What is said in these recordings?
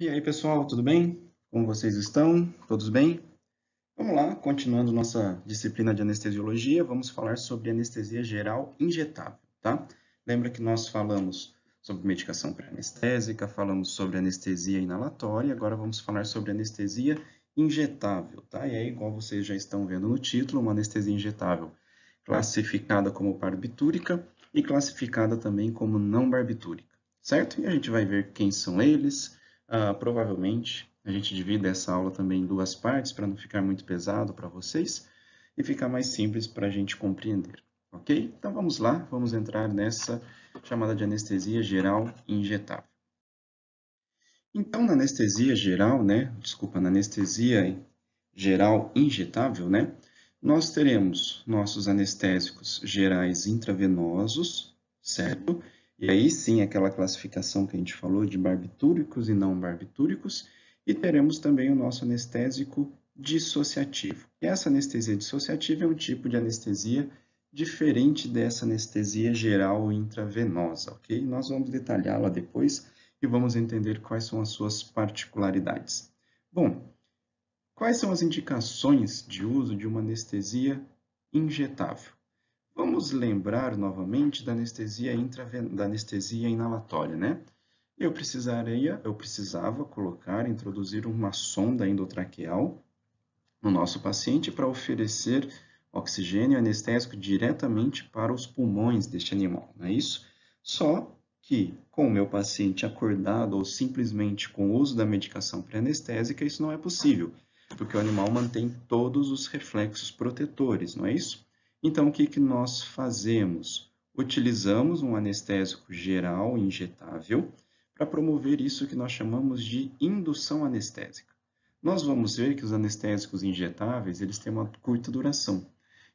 E aí, pessoal, tudo bem? Como vocês estão? Todos bem? Vamos lá, continuando nossa disciplina de anestesiologia, vamos falar sobre anestesia geral injetável, tá? Lembra que nós falamos sobre medicação pré-anestésica, falamos sobre anestesia inalatória, agora vamos falar sobre anestesia injetável, tá? E aí, igual vocês já estão vendo no título, uma anestesia injetável classificada como barbitúrica e classificada também como não barbitúrica, certo? E a gente vai ver quem são eles, Uh, provavelmente a gente divide essa aula também em duas partes para não ficar muito pesado para vocês e ficar mais simples para a gente compreender, ok? Então vamos lá, vamos entrar nessa chamada de anestesia geral injetável. Então na anestesia geral, né, desculpa, na anestesia geral injetável, né, nós teremos nossos anestésicos gerais intravenosos, certo? E aí sim, aquela classificação que a gente falou de barbitúricos e não barbitúricos, e teremos também o nosso anestésico dissociativo. E essa anestesia dissociativa é um tipo de anestesia diferente dessa anestesia geral intravenosa, ok? Nós vamos detalhá-la depois e vamos entender quais são as suas particularidades. Bom, quais são as indicações de uso de uma anestesia injetável? Vamos lembrar novamente da anestesia, intraven... da anestesia inalatória, né? Eu precisaria, eu precisava colocar, introduzir uma sonda endotraqueal no nosso paciente para oferecer oxigênio anestésico diretamente para os pulmões deste animal, não é isso? Só que com o meu paciente acordado ou simplesmente com o uso da medicação pré-anestésica, isso não é possível, porque o animal mantém todos os reflexos protetores, não é isso? Então, o que, que nós fazemos? Utilizamos um anestésico geral injetável para promover isso que nós chamamos de indução anestésica. Nós vamos ver que os anestésicos injetáveis eles têm uma curta duração.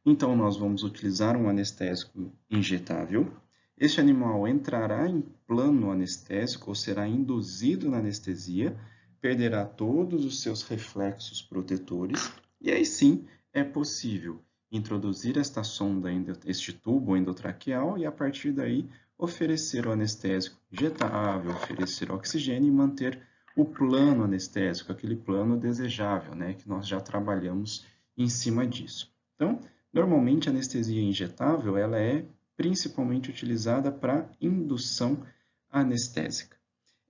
Então, nós vamos utilizar um anestésico injetável. Este animal entrará em plano anestésico ou será induzido na anestesia, perderá todos os seus reflexos protetores e aí sim é possível introduzir esta sonda, este tubo endotraqueal e a partir daí oferecer o anestésico injetável, oferecer oxigênio e manter o plano anestésico, aquele plano desejável, né, que nós já trabalhamos em cima disso. Então, normalmente a anestesia injetável ela é principalmente utilizada para indução anestésica.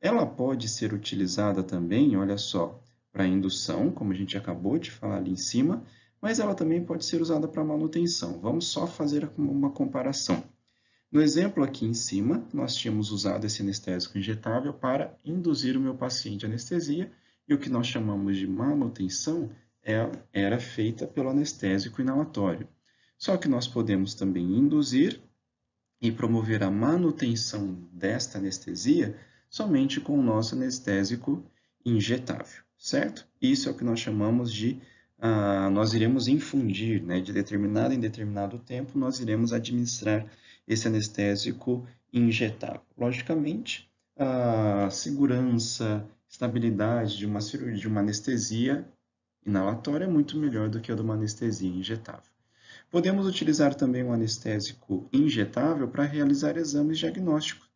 Ela pode ser utilizada também, olha só, para indução, como a gente acabou de falar ali em cima, mas ela também pode ser usada para manutenção. Vamos só fazer uma comparação. No exemplo aqui em cima, nós tínhamos usado esse anestésico injetável para induzir o meu paciente à anestesia, e o que nós chamamos de manutenção é, era feita pelo anestésico inalatório. Só que nós podemos também induzir e promover a manutenção desta anestesia somente com o nosso anestésico injetável, certo? Isso é o que nós chamamos de ah, nós iremos infundir, né? de determinado em determinado tempo, nós iremos administrar esse anestésico injetável. Logicamente, a segurança, estabilidade de uma cirurgia, de uma anestesia inalatória é muito melhor do que a de uma anestesia injetável. Podemos utilizar também um anestésico injetável para realizar exames diagnósticos.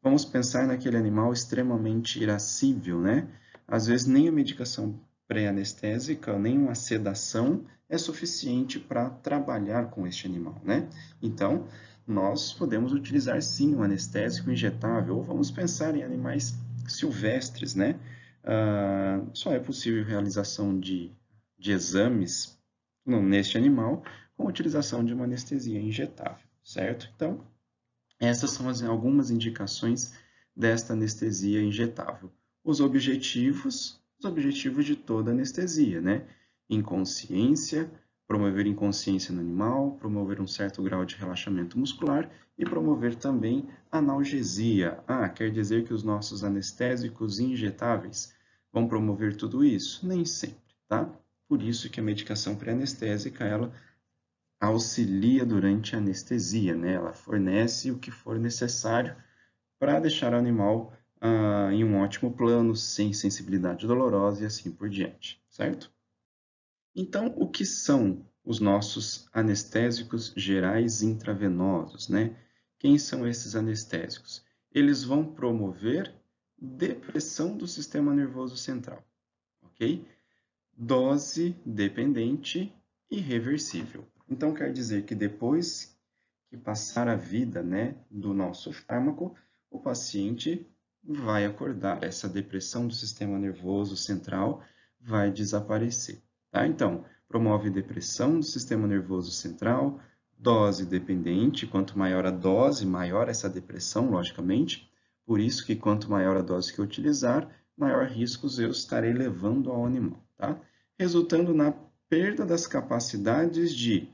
Vamos pensar naquele animal extremamente irascível, né? Às vezes nem a medicação pré-anestésica, nem uma sedação é suficiente para trabalhar com este animal, né? Então, nós podemos utilizar sim um anestésico injetável, ou vamos pensar em animais silvestres, né? Ah, só é possível realização de, de exames neste animal com utilização de uma anestesia injetável, certo? Então, essas são as, algumas indicações desta anestesia injetável. Os objetivos os objetivos de toda anestesia, né? Inconsciência, promover inconsciência no animal, promover um certo grau de relaxamento muscular e promover também analgesia. Ah, quer dizer que os nossos anestésicos injetáveis vão promover tudo isso? Nem sempre, tá? Por isso que a medicação pré-anestésica, ela auxilia durante a anestesia, né? Ela fornece o que for necessário para deixar o animal ah, em um ótimo plano, sem sensibilidade dolorosa e assim por diante, certo? Então, o que são os nossos anestésicos gerais intravenosos, né? Quem são esses anestésicos? Eles vão promover depressão do sistema nervoso central, ok? Dose dependente e reversível. Então, quer dizer que depois que passar a vida né, do nosso fármaco, o paciente vai acordar. Essa depressão do sistema nervoso central vai desaparecer. Tá? Então, promove depressão do sistema nervoso central, dose dependente. Quanto maior a dose, maior essa depressão, logicamente. Por isso que quanto maior a dose que eu utilizar, maior riscos eu estarei levando ao animal, tá? Resultando na perda das capacidades de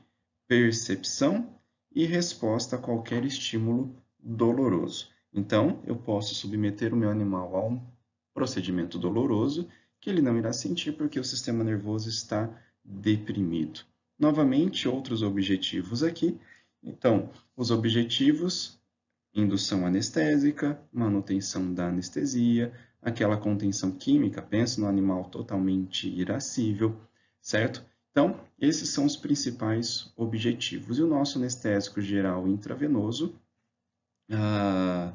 percepção e resposta a qualquer estímulo doloroso. Então, eu posso submeter o meu animal a um procedimento doloroso que ele não irá sentir porque o sistema nervoso está deprimido. Novamente, outros objetivos aqui. Então, os objetivos, indução anestésica, manutenção da anestesia, aquela contenção química, pensa no animal totalmente irascível, certo? Então, esses são os principais objetivos. E o nosso anestésico geral intravenoso, ah,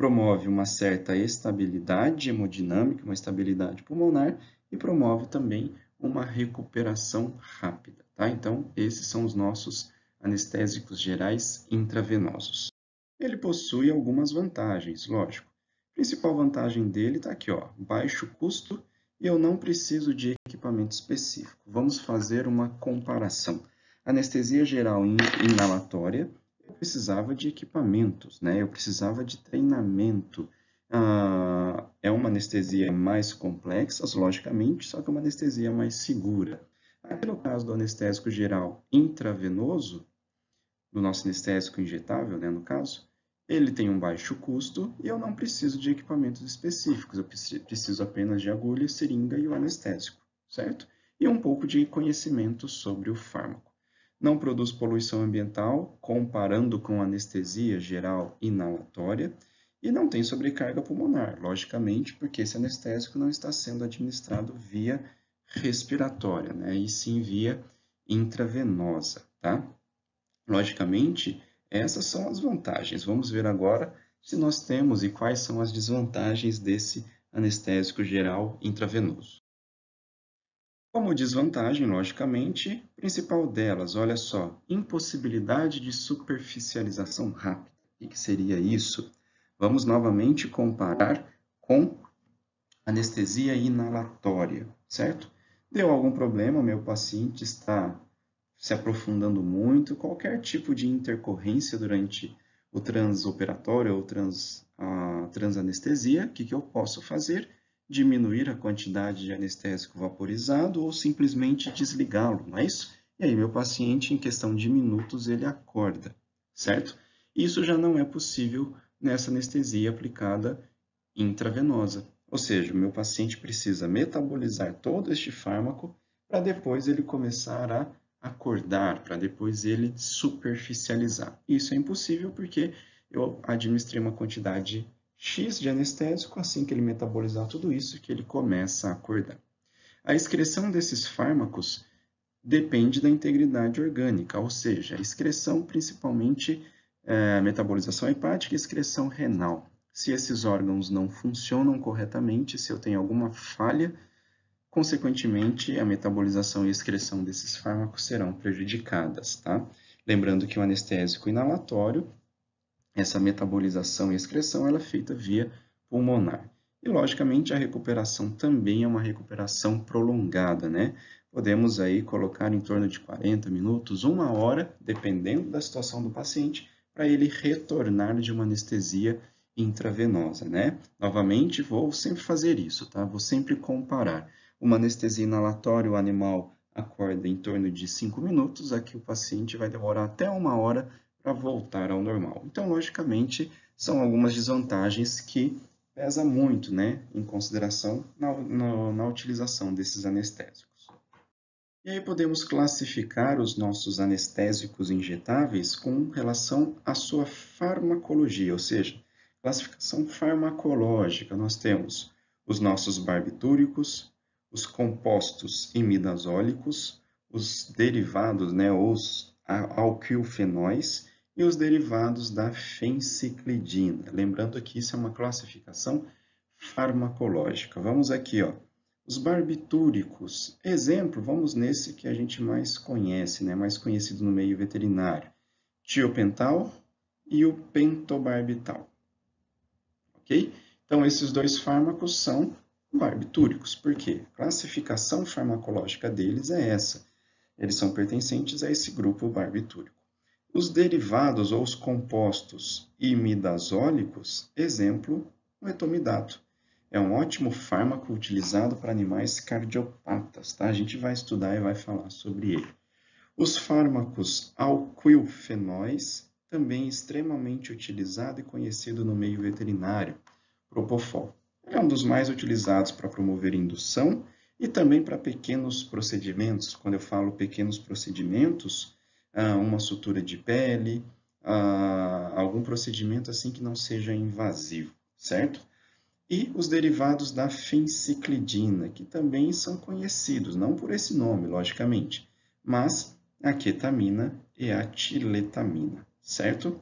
promove uma certa estabilidade hemodinâmica, uma estabilidade pulmonar e promove também uma recuperação rápida. Tá? Então, esses são os nossos anestésicos gerais intravenosos. Ele possui algumas vantagens, lógico. A principal vantagem dele está aqui, ó, baixo custo e eu não preciso de equipamento específico. Vamos fazer uma comparação. Anestesia geral inalatória eu precisava de equipamentos, né? Eu precisava de treinamento. Ah, é uma anestesia mais complexa, logicamente, só que é uma anestesia mais segura. Aqui no caso do anestésico geral intravenoso, do nosso anestésico injetável, né, no caso, ele tem um baixo custo e eu não preciso de equipamentos específicos, eu preciso apenas de agulha, seringa e o anestésico, certo? E um pouco de conhecimento sobre o fármaco não produz poluição ambiental, comparando com anestesia geral inalatória, e não tem sobrecarga pulmonar, logicamente, porque esse anestésico não está sendo administrado via respiratória, né? e sim via intravenosa. Tá? Logicamente, essas são as vantagens. Vamos ver agora se nós temos e quais são as desvantagens desse anestésico geral intravenoso. Como desvantagem, logicamente, principal delas, olha só, impossibilidade de superficialização rápida. O que seria isso? Vamos novamente comparar com anestesia inalatória, certo? Deu algum problema, meu paciente está se aprofundando muito, qualquer tipo de intercorrência durante o transoperatório ou trans, a transanestesia, o que, que eu posso fazer? diminuir a quantidade de anestésico vaporizado ou simplesmente desligá-lo, não é isso? E aí meu paciente, em questão de minutos, ele acorda, certo? Isso já não é possível nessa anestesia aplicada intravenosa. Ou seja, o meu paciente precisa metabolizar todo este fármaco para depois ele começar a acordar, para depois ele superficializar. Isso é impossível porque eu administrei uma quantidade X de anestésico, assim que ele metabolizar tudo isso, que ele começa a acordar. A excreção desses fármacos depende da integridade orgânica, ou seja, a excreção principalmente é, metabolização hepática e excreção renal. Se esses órgãos não funcionam corretamente, se eu tenho alguma falha, consequentemente a metabolização e excreção desses fármacos serão prejudicadas, tá? Lembrando que o anestésico inalatório essa metabolização e excreção ela é feita via pulmonar. E, logicamente, a recuperação também é uma recuperação prolongada, né? Podemos aí colocar em torno de 40 minutos, uma hora, dependendo da situação do paciente, para ele retornar de uma anestesia intravenosa, né? Novamente, vou sempre fazer isso, tá? Vou sempre comparar. Uma anestesia inalatória, o animal acorda em torno de 5 minutos, aqui o paciente vai demorar até uma hora para voltar ao normal. Então, logicamente, são algumas desvantagens que pesa muito né, em consideração na, na, na utilização desses anestésicos. E aí podemos classificar os nossos anestésicos injetáveis com relação à sua farmacologia, ou seja, classificação farmacológica. Nós temos os nossos barbitúricos, os compostos imidazólicos, os derivados, né, os alquilfenóis e os derivados da fenciclidina. Lembrando que isso é uma classificação farmacológica. Vamos aqui, ó. Os barbitúricos, exemplo, vamos nesse que a gente mais conhece, né? mais conhecido no meio veterinário, tiopental e o pentobarbital. Ok? Então, esses dois fármacos são barbitúricos. Por quê? A classificação farmacológica deles é essa. Eles são pertencentes a esse grupo barbitúrico. Os derivados ou os compostos imidazólicos, exemplo, o etomidato. É um ótimo fármaco utilizado para animais cardiopatas, tá? A gente vai estudar e vai falar sobre ele. Os fármacos alquilfenóis, também extremamente utilizado e conhecido no meio veterinário, Propofol. Ele é um dos mais utilizados para promover indução e também para pequenos procedimentos. Quando eu falo pequenos procedimentos, uma sutura de pele, algum procedimento assim que não seja invasivo, certo? E os derivados da fenciclidina, que também são conhecidos, não por esse nome, logicamente, mas a ketamina e a tiletamina, certo?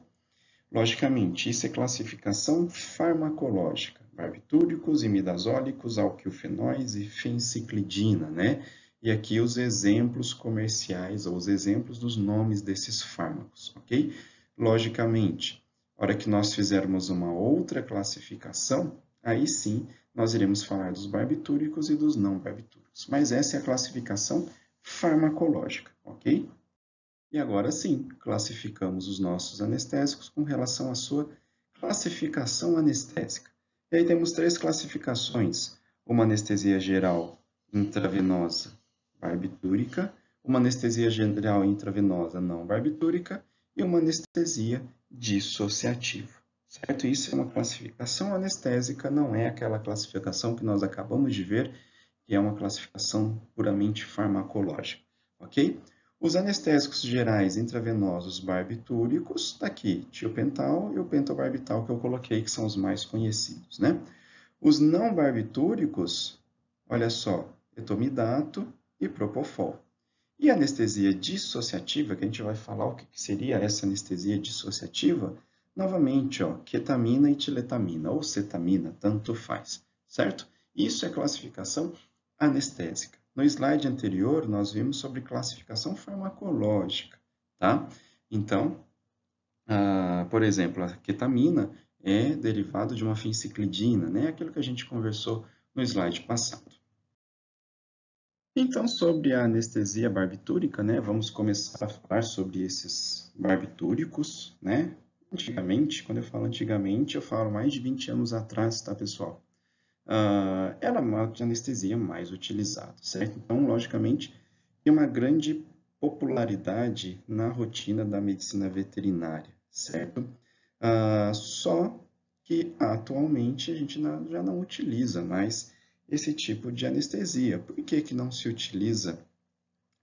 Logicamente, isso é classificação farmacológica, barbitúricos, imidazólicos, alquilfenóis e fenciclidina, né? e aqui os exemplos comerciais ou os exemplos dos nomes desses fármacos, ok? Logicamente, hora que nós fizermos uma outra classificação, aí sim nós iremos falar dos barbitúricos e dos não barbitúricos. Mas essa é a classificação farmacológica, ok? E agora sim, classificamos os nossos anestésicos com relação à sua classificação anestésica. E aí temos três classificações: uma anestesia geral intravenosa barbitúrica, uma anestesia geral intravenosa não barbitúrica e uma anestesia dissociativa. Certo? Isso é uma classificação anestésica, não é aquela classificação que nós acabamos de ver, que é uma classificação puramente farmacológica, ok? Os anestésicos gerais intravenosos barbitúricos, está aqui, tiopental e o pentobarbital que eu coloquei, que são os mais conhecidos, né? Os não barbitúricos, olha só, etomidato, e propofol. E anestesia dissociativa, que a gente vai falar o que seria essa anestesia dissociativa, novamente, ó, ketamina e tiletamina, ou cetamina, tanto faz, certo? Isso é classificação anestésica. No slide anterior, nós vimos sobre classificação farmacológica, tá? Então, ah, por exemplo, a ketamina é derivado de uma fenciclidina, né? Aquilo que a gente conversou no slide passado. Então, sobre a anestesia barbitúrica, né, vamos começar a falar sobre esses barbitúricos, né? Antigamente, quando eu falo antigamente, eu falo mais de 20 anos atrás, tá, pessoal? Uh, era a anestesia mais utilizada, certo? Então, logicamente, tem uma grande popularidade na rotina da medicina veterinária, certo? Uh, só que atualmente a gente já não utiliza mais esse tipo de anestesia. Por que, que não se utiliza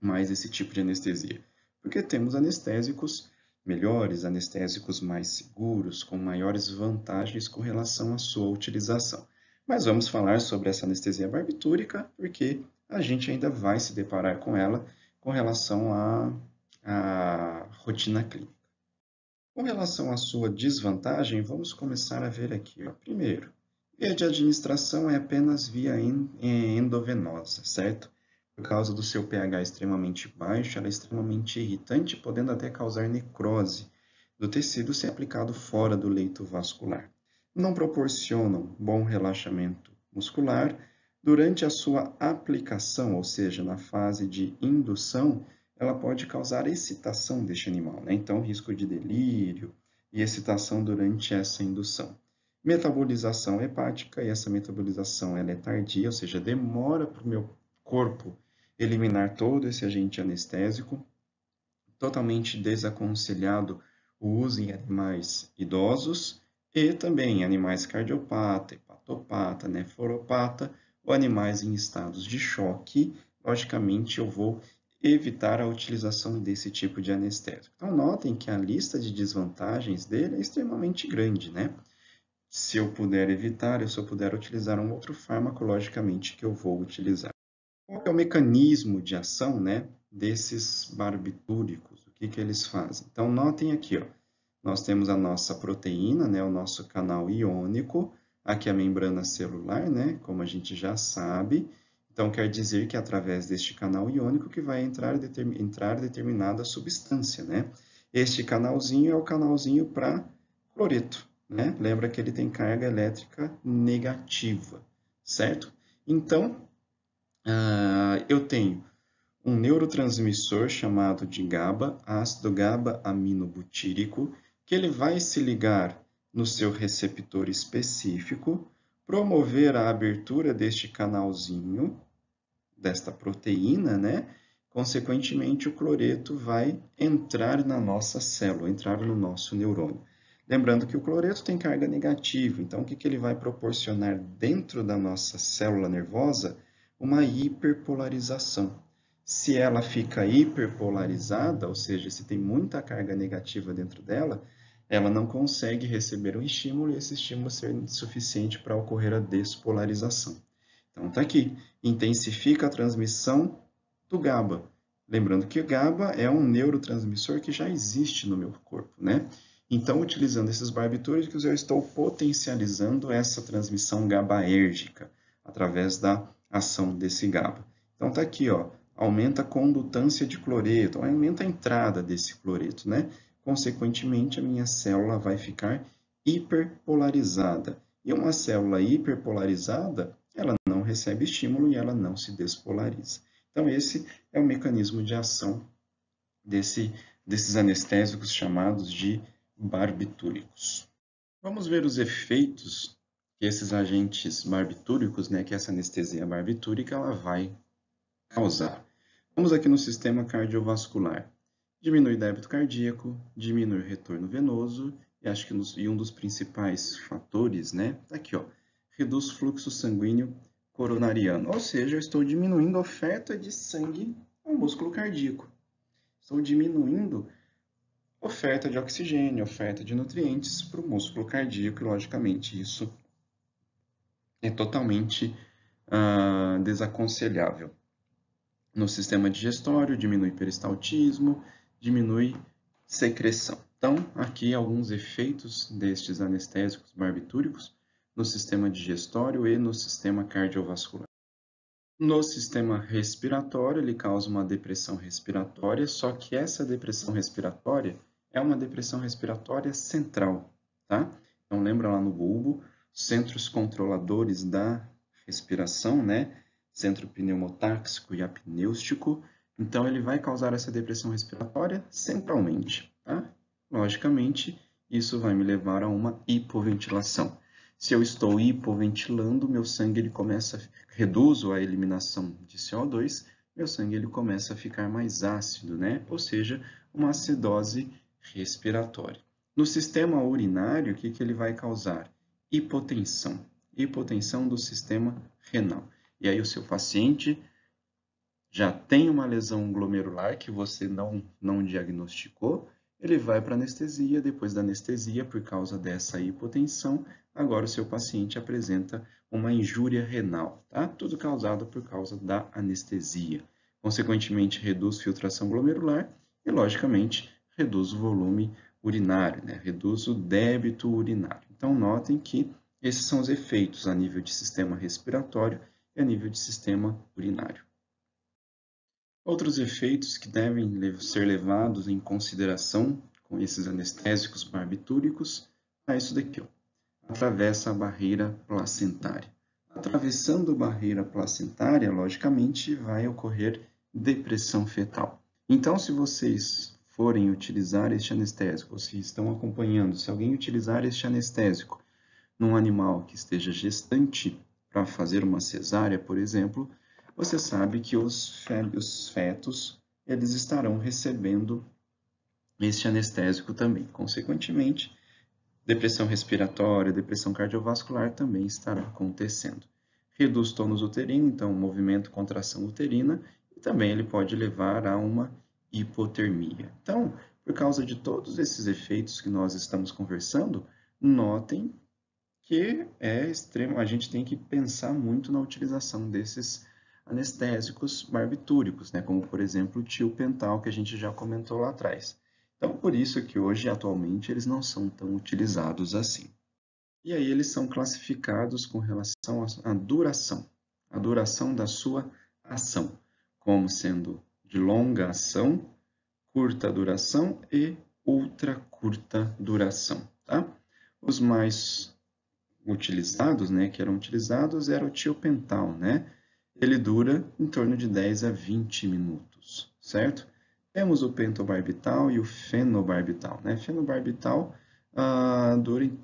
mais esse tipo de anestesia? Porque temos anestésicos melhores, anestésicos mais seguros, com maiores vantagens com relação à sua utilização. Mas vamos falar sobre essa anestesia barbitúrica, porque a gente ainda vai se deparar com ela com relação à, à rotina clínica. Com relação à sua desvantagem, vamos começar a ver aqui. Ó. Primeiro, Via de administração é apenas via é, endovenosa, certo? Por causa do seu pH extremamente baixo, ela é extremamente irritante, podendo até causar necrose do tecido se aplicado fora do leito vascular. Não proporcionam bom relaxamento muscular durante a sua aplicação, ou seja, na fase de indução, ela pode causar excitação deste animal, né? então risco de delírio e excitação durante essa indução. Metabolização hepática, e essa metabolização ela é tardia, ou seja, demora para o meu corpo eliminar todo esse agente anestésico. Totalmente desaconselhado o uso em animais idosos e também animais cardiopata, hepatopata, nefropata ou animais em estados de choque. Logicamente, eu vou evitar a utilização desse tipo de anestésico. Então, notem que a lista de desvantagens dele é extremamente grande, né? Se eu puder evitar, eu só puder utilizar um outro farmacologicamente que eu vou utilizar. Qual é o mecanismo de ação né, desses barbitúricos? O que, que eles fazem? Então, notem aqui, ó, nós temos a nossa proteína, né, o nosso canal iônico, aqui a membrana celular, né, como a gente já sabe. Então, quer dizer que é através deste canal iônico que vai entrar, determin, entrar determinada substância. Né? Este canalzinho é o canalzinho para cloreto. Né? Lembra que ele tem carga elétrica negativa, certo? Então, uh, eu tenho um neurotransmissor chamado de GABA, ácido GABA-aminobutírico, que ele vai se ligar no seu receptor específico, promover a abertura deste canalzinho, desta proteína, né? Consequentemente, o cloreto vai entrar na nossa célula, entrar no nosso neurônio. Lembrando que o cloreto tem carga negativa, então o que, que ele vai proporcionar dentro da nossa célula nervosa? Uma hiperpolarização. Se ela fica hiperpolarizada, ou seja, se tem muita carga negativa dentro dela, ela não consegue receber um estímulo e esse estímulo ser suficiente para ocorrer a despolarização. Então está aqui, intensifica a transmissão do GABA. Lembrando que o GABA é um neurotransmissor que já existe no meu corpo, né? Então, utilizando esses barbitúricos, eu estou potencializando essa transmissão GABAérgica através da ação desse GABA. Então, está aqui, ó, aumenta a condutância de cloreto, aumenta a entrada desse cloreto, né? Consequentemente, a minha célula vai ficar hiperpolarizada. E uma célula hiperpolarizada, ela não recebe estímulo e ela não se despolariza. Então, esse é o mecanismo de ação desse, desses anestésicos chamados de barbitúricos. Vamos ver os efeitos que esses agentes barbitúricos, né, que essa anestesia barbitúrica, ela vai causar. Vamos aqui no sistema cardiovascular. Diminui débito cardíaco, diminui retorno venoso, e acho que nos, e um dos principais fatores, né, tá aqui, ó, reduz fluxo sanguíneo coronariano, ou seja, eu estou diminuindo a oferta de sangue ao músculo cardíaco. Estou diminuindo oferta de oxigênio, oferta de nutrientes para o músculo cardíaco, e logicamente isso é totalmente uh, desaconselhável. No sistema digestório, diminui peristaltismo, diminui secreção. Então, aqui alguns efeitos destes anestésicos barbitúricos no sistema digestório e no sistema cardiovascular. No sistema respiratório, ele causa uma depressão respiratória, só que essa depressão respiratória é uma depressão respiratória central, tá? Então lembra lá no bulbo, centros controladores da respiração, né? Centro pneumotáxico e apnêustico. Então ele vai causar essa depressão respiratória centralmente, tá? Logicamente, isso vai me levar a uma hipoventilação. Se eu estou hipoventilando, meu sangue ele começa reduzo a eliminação de CO2, meu sangue ele começa a ficar mais ácido, né? Ou seja, uma acidose respiratório. No sistema urinário, o que, que ele vai causar? Hipotensão. Hipotensão do sistema renal. E aí o seu paciente já tem uma lesão glomerular que você não, não diagnosticou, ele vai para anestesia, depois da anestesia, por causa dessa hipotensão, agora o seu paciente apresenta uma injúria renal, tá? Tudo causado por causa da anestesia. Consequentemente, reduz filtração glomerular e, logicamente, reduz o volume urinário, né? reduz o débito urinário. Então, notem que esses são os efeitos a nível de sistema respiratório e a nível de sistema urinário. Outros efeitos que devem ser levados em consideração com esses anestésicos barbitúricos é isso daqui, ó. atravessa a barreira placentária. Atravessando a barreira placentária, logicamente, vai ocorrer depressão fetal. Então, se vocês forem utilizar este anestésico, ou se estão acompanhando, se alguém utilizar este anestésico num animal que esteja gestante para fazer uma cesárea, por exemplo, você sabe que os, fetos eles estarão recebendo este anestésico também. Consequentemente, depressão respiratória, depressão cardiovascular também estará acontecendo. Reduz tônus uterino, então movimento, contração uterina, e também ele pode levar a uma hipotermia. Então, por causa de todos esses efeitos que nós estamos conversando, notem que é extremo, a gente tem que pensar muito na utilização desses anestésicos barbitúricos, né? como por exemplo o tiopental que a gente já comentou lá atrás. Então, por isso que hoje, atualmente, eles não são tão utilizados assim. E aí eles são classificados com relação à duração, a duração da sua ação, como sendo de longa ação, curta duração e ultra curta duração. Tá? Os mais utilizados, né, que eram utilizados, era o tiopental. Né? Ele dura em torno de 10 a 20 minutos, certo? Temos o pentobarbital e o fenobarbital. Né? Fenobarbital ah, dura em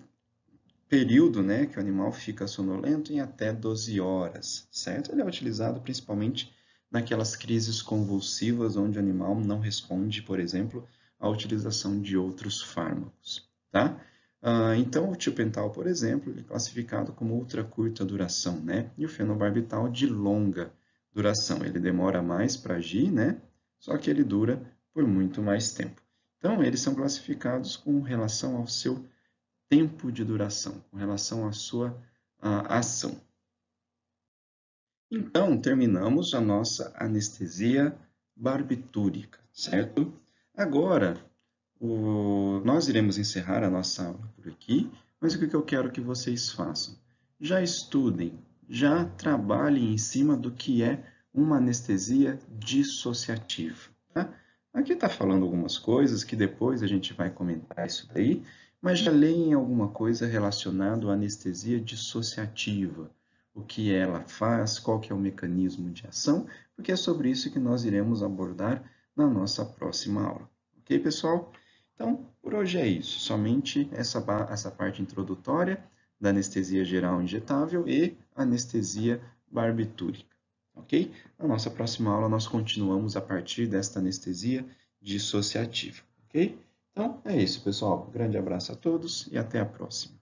período né, que o animal fica sonolento em até 12 horas, certo? Ele é utilizado principalmente naquelas crises convulsivas onde o animal não responde, por exemplo, à utilização de outros fármacos. Tá? Ah, então, o tiopental, por exemplo, é classificado como ultra curta duração, né? E o fenobarbital de longa duração. Ele demora mais para agir, né? Só que ele dura por muito mais tempo. Então, eles são classificados com relação ao seu tempo de duração, com relação à sua uh, ação. Então, terminamos a nossa anestesia barbitúrica, certo? Agora, o... nós iremos encerrar a nossa aula por aqui, mas o que eu quero que vocês façam? Já estudem, já trabalhem em cima do que é uma anestesia dissociativa. Tá? Aqui está falando algumas coisas que depois a gente vai comentar isso daí, mas já leem alguma coisa relacionada à anestesia dissociativa o que ela faz, qual que é o mecanismo de ação, porque é sobre isso que nós iremos abordar na nossa próxima aula. Ok, pessoal? Então, por hoje é isso. Somente essa, essa parte introdutória da anestesia geral injetável e anestesia barbitúrica. Ok? Na nossa próxima aula, nós continuamos a partir desta anestesia dissociativa. Ok? Então, é isso, pessoal. Grande abraço a todos e até a próxima.